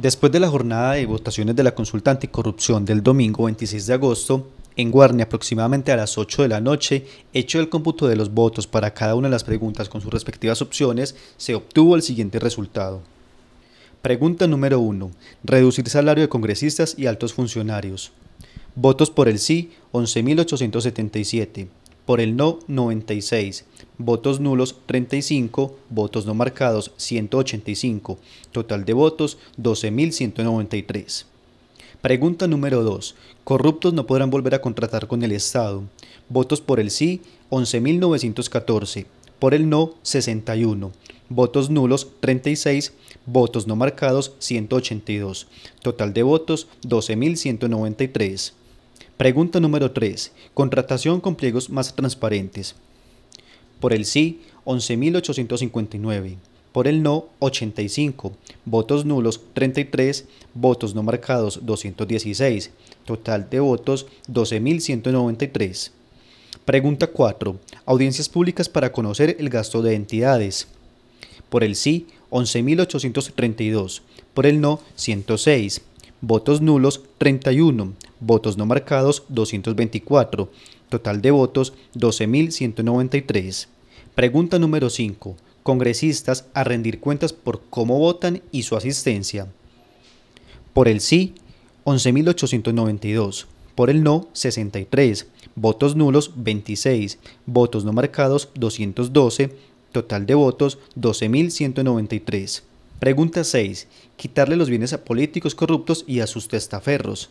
Después de la jornada de votaciones de la consulta anticorrupción del domingo 26 de agosto, en Guarne aproximadamente a las 8 de la noche, hecho el cómputo de los votos para cada una de las preguntas con sus respectivas opciones, se obtuvo el siguiente resultado. Pregunta número 1. Reducir salario de congresistas y altos funcionarios. Votos por el sí, 11.877 por el no 96, votos nulos 35, votos no marcados 185, total de votos 12.193. Pregunta número 2. Corruptos no podrán volver a contratar con el Estado. Votos por el sí 11.914, por el no 61, votos nulos 36, votos no marcados 182, total de votos 12.193. Pregunta número 3. Contratación con pliegos más transparentes. Por el sí, 11.859. Por el no, 85. Votos nulos, 33. Votos no marcados, 216. Total de votos, 12.193. Pregunta 4. Audiencias públicas para conocer el gasto de entidades. Por el sí, 11.832. Por el no, 106. Votos nulos, 31 votos no marcados 224, total de votos 12.193. Pregunta número 5. Congresistas a rendir cuentas por cómo votan y su asistencia. Por el sí, 11.892. Por el no, 63. Votos nulos, 26. Votos no marcados, 212. Total de votos, 12.193. Pregunta 6. Quitarle los bienes a políticos corruptos y a sus testaferros.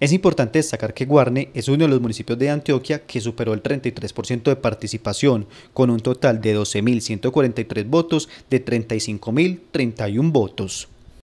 Es importante destacar que Guarne es uno de los municipios de Antioquia que superó el 33% de participación, con un total de 12.143 votos de 35.031 votos.